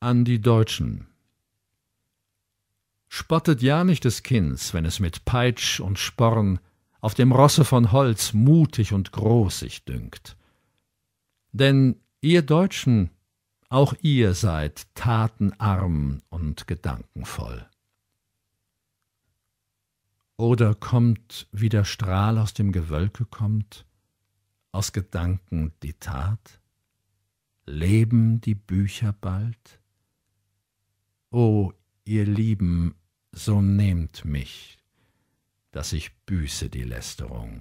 an die Deutschen. Spottet ja nicht des Kinds, wenn es mit Peitsch und Sporn auf dem Rosse von Holz mutig und groß sich dünkt. Denn ihr Deutschen, auch ihr seid tatenarm und gedankenvoll. Oder kommt, wie der Strahl aus dem Gewölke kommt, aus Gedanken die Tat? Leben die Bücher bald? O ihr Lieben, so nehmt mich, dass ich büße die Lästerung.